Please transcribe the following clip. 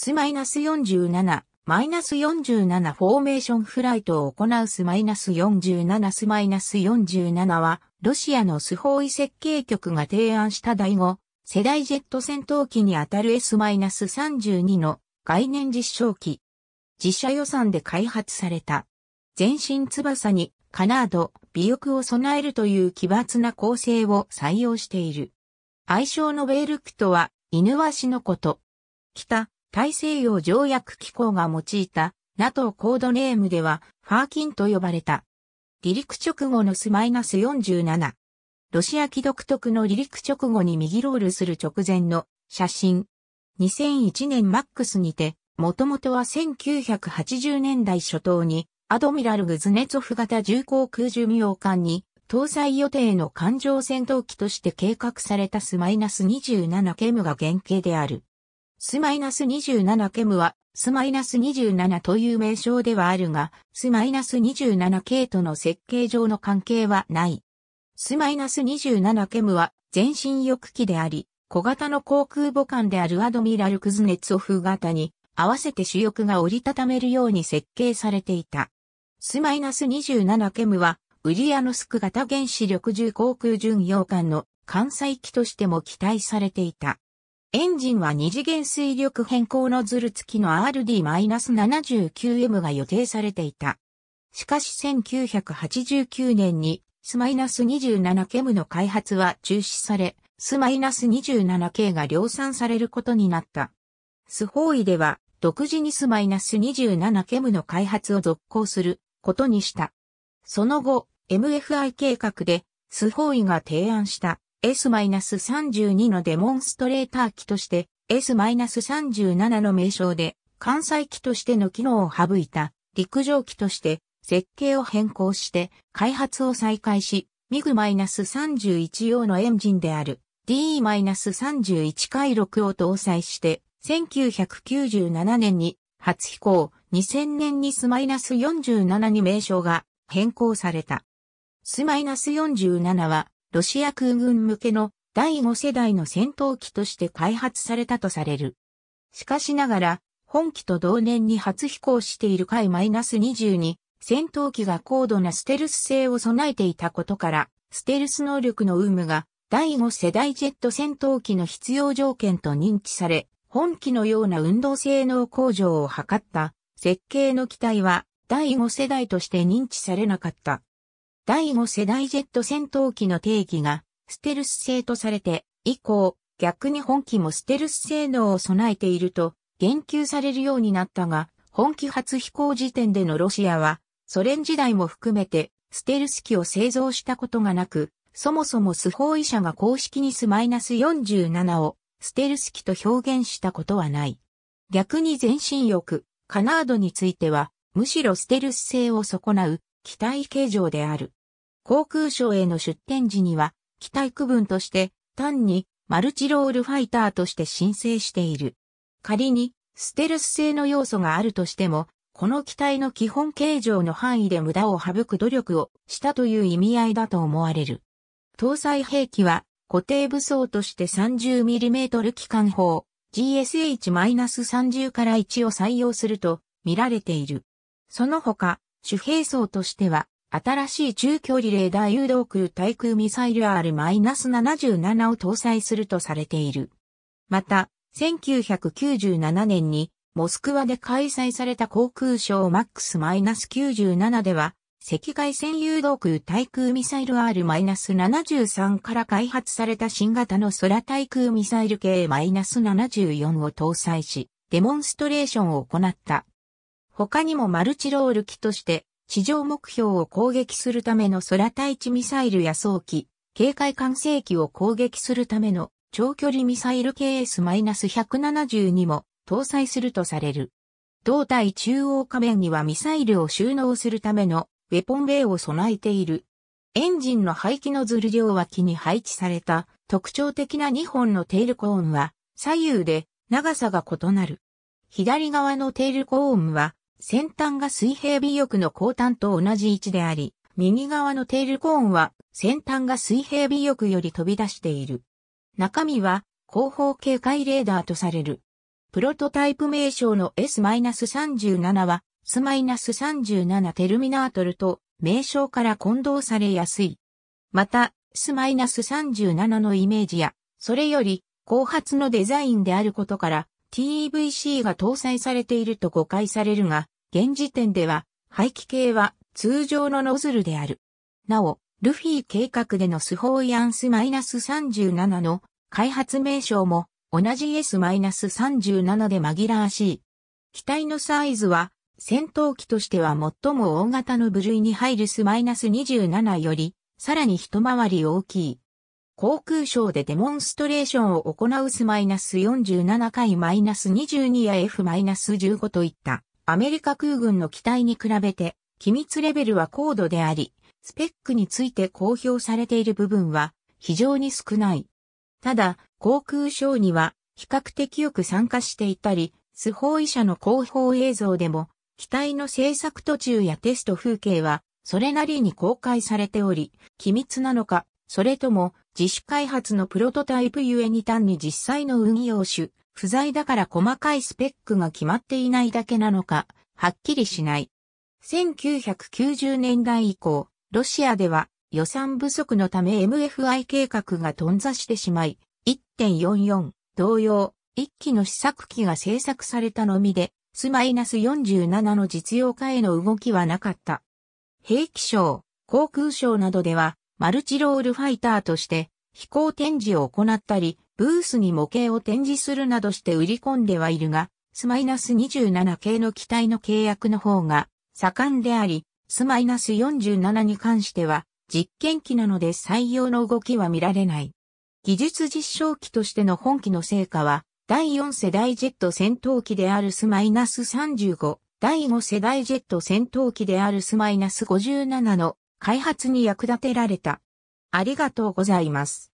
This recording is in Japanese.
ス -47、マイナス47フォーメーションフライトを行うスマイナス47スマイナス47は、ロシアのスホーイ設計局が提案した第5世代ジェット戦闘機にあたる S-32 の概念実証機。自社予算で開発された。全身翼にカナード、尾翼を備えるという奇抜な構成を採用している。愛称のベールクとは、犬足のこと。北、大西洋条約機構が用いた NATO コードネームではファーキンと呼ばれた。離陸直後のスマイナス47。ロシア機独特の離陸直後に右ロールする直前の写真。2001年マックスにて、もともとは1980年代初頭に、アドミラルグズネツォフ型重工空巡洋艦に、搭載予定の艦上戦闘機として計画されたスマイナス27ケムが原型である。スマイナス -27 ケムは、スマイナス -27 という名称ではあるが、スマイナス -27 系との設計上の関係はない。スマイナス -27 ケムは、全身翼機であり、小型の航空母艦であるアドミラルクズネツオフ型に、合わせて主翼が折りたためるように設計されていた。ス -27 ケムは、ウリアノスク型原子力重航空巡洋艦の艦載機としても期待されていた。エンジンは二次元水力変更ノズル付きの RD-79M が予定されていた。しかし1989年にス -27KM の開発は中止され、ス -27K が量産されることになった。スホーイでは独自にス -27KM の開発を続行することにした。その後、MFI 計画でスホーイが提案した S-32 のデモンストレーター機として S-37 の名称で関西機としての機能を省いた陸上機として設計を変更して開発を再開し、ミグ -31 用のエンジンである DE-31 回6を搭載して1997年に初飛行、2000年にス -47 に名称が変更された。s -47 はロシア空軍向けの第5世代の戦闘機として開発されたとされる。しかしながら、本機と同年に初飛行している海 -22 戦闘機が高度なステルス性を備えていたことから、ステルス能力の有無が第5世代ジェット戦闘機の必要条件と認知され、本機のような運動性能向上を図った設計の機体は第5世代として認知されなかった。第5世代ジェット戦闘機の定義がステルス製とされて、以降、逆に本機もステルス性能を備えていると言及されるようになったが、本機初飛行時点でのロシアは、ソ連時代も含めてステルス機を製造したことがなく、そもそもスホーイ社が公式にス -47 をステルス機と表現したことはない。逆に全身翼、カナードについては、むしろステルス性を損なう機体形状である。航空省への出展時には、機体区分として、単にマルチロールファイターとして申請している。仮に、ステルス性の要素があるとしても、この機体の基本形状の範囲で無駄を省く努力をしたという意味合いだと思われる。搭載兵器は固定武装として 30mm 機関砲 GSH-30 から1を採用すると見られている。その他、主兵装としては新しい中距離レーダー誘導空対空ミサイル R-77 を搭載するとされている。また、1997年にモスクワで開催された航空ショー MAX-97 では、赤外線誘導空対空ミサイル R-73 から開発された新型の空対空ミサイル系 -74 を搭載し、デモンストレーションを行った。他にもマルチロール機として、地上目標を攻撃するための空対地ミサイルや早期、警戒管制機を攻撃するための長距離ミサイル KS-172 も搭載するとされる。胴体中央下面にはミサイルを収納するためのウェポンベイを備えている。エンジンの排気のズル両脇に配置された特徴的な2本のテールコーンは左右で長さが異なる。左側のテールコーンは先端が水平尾翼の後端と同じ位置であり、右側のテールコーンは先端が水平尾翼より飛び出している。中身は後方警戒レーダーとされる。プロトタイプ名称の S-37 は S-37 テルミナートルと名称から混同されやすい。また、S-37 のイメージや、それより後発のデザインであることから、TEVC が搭載されていると誤解されるが、現時点では、排気系は通常のノズルである。なお、ルフィ計画でのスホーイアンス -37 の開発名称も同じ S-37 で紛らわしい。機体のサイズは戦闘機としては最も大型の部類に入るス -27 よりさらに一回り大きい。航空ショーでデモンストレーションを行う -47 回 -22 や F-15 といったアメリカ空軍の機体に比べて機密レベルは高度であり、スペックについて公表されている部分は非常に少ない。ただ、航空ショーには比較的よく参加していたり、スホーイ社の広報映像でも、機体の制作途中やテスト風景は、それなりに公開されており、機密なのか、それとも自主開発のプロトタイプゆえに単に実際の運用種、不在だから細かいスペックが決まっていないだけなのか、はっきりしない。1990年代以降、ロシアでは予算不足のため MFI 計画が頓挫してしまい、1.44同様、一機の試作機が制作されたのみで、スマイナス4 7の実用化への動きはなかった。兵器省、航空省などでは、マルチロールファイターとして飛行展示を行ったり、ブースに模型を展示するなどして売り込んではいるが、スマイナス27系の機体の契約の方が盛んであり、スマイナス47に関しては実験機なので採用の動きは見られない。技術実証機としての本機の成果は、第4世代ジェット戦闘機であるスマイナス35、第5世代ジェット戦闘機であるスマイナス57の開発に役立てられた。ありがとうございます。